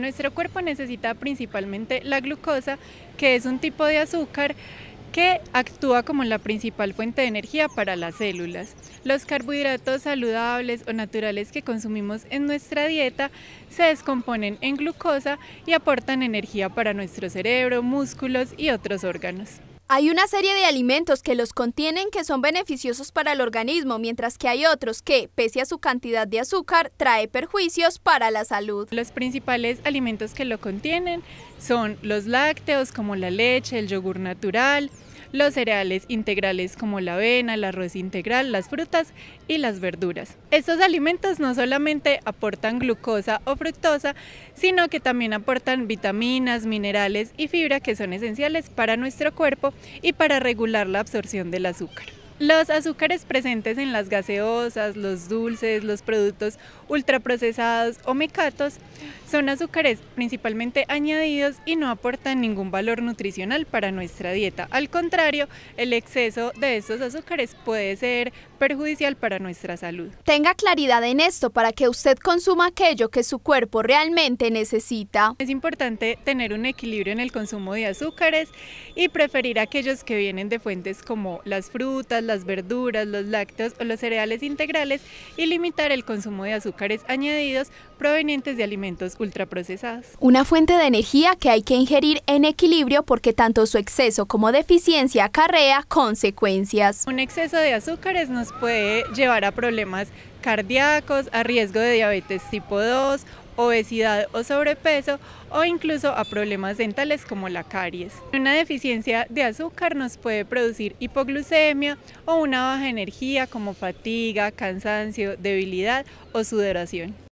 Nuestro cuerpo necesita principalmente la glucosa, que es un tipo de azúcar que actúa como la principal fuente de energía para las células. Los carbohidratos saludables o naturales que consumimos en nuestra dieta se descomponen en glucosa y aportan energía para nuestro cerebro, músculos y otros órganos. Hay una serie de alimentos que los contienen que son beneficiosos para el organismo, mientras que hay otros que, pese a su cantidad de azúcar, trae perjuicios para la salud. Los principales alimentos que lo contienen son los lácteos como la leche, el yogur natural, los cereales integrales como la avena, el arroz integral, las frutas y las verduras. Estos alimentos no solamente aportan glucosa o fructosa, sino que también aportan vitaminas, minerales y fibra que son esenciales para nuestro cuerpo y para regular la absorción del azúcar. Los azúcares presentes en las gaseosas, los dulces, los productos ultraprocesados o mecatos son azúcares principalmente añadidos y no aportan ningún valor nutricional para nuestra dieta. Al contrario, el exceso de estos azúcares puede ser perjudicial para nuestra salud. Tenga claridad en esto para que usted consuma aquello que su cuerpo realmente necesita. Es importante tener un equilibrio en el consumo de azúcares y preferir aquellos que vienen de fuentes como las frutas, las verduras, los lácteos o los cereales integrales y limitar el consumo de azúcares añadidos provenientes de alimentos ultraprocesados. Una fuente de energía que hay que ingerir en equilibrio porque tanto su exceso como deficiencia acarrea consecuencias. Un exceso de azúcares nos puede llevar a problemas cardíacos, a riesgo de diabetes tipo 2 obesidad o sobrepeso o incluso a problemas dentales como la caries. Una deficiencia de azúcar nos puede producir hipoglucemia o una baja energía como fatiga, cansancio, debilidad o sudoración.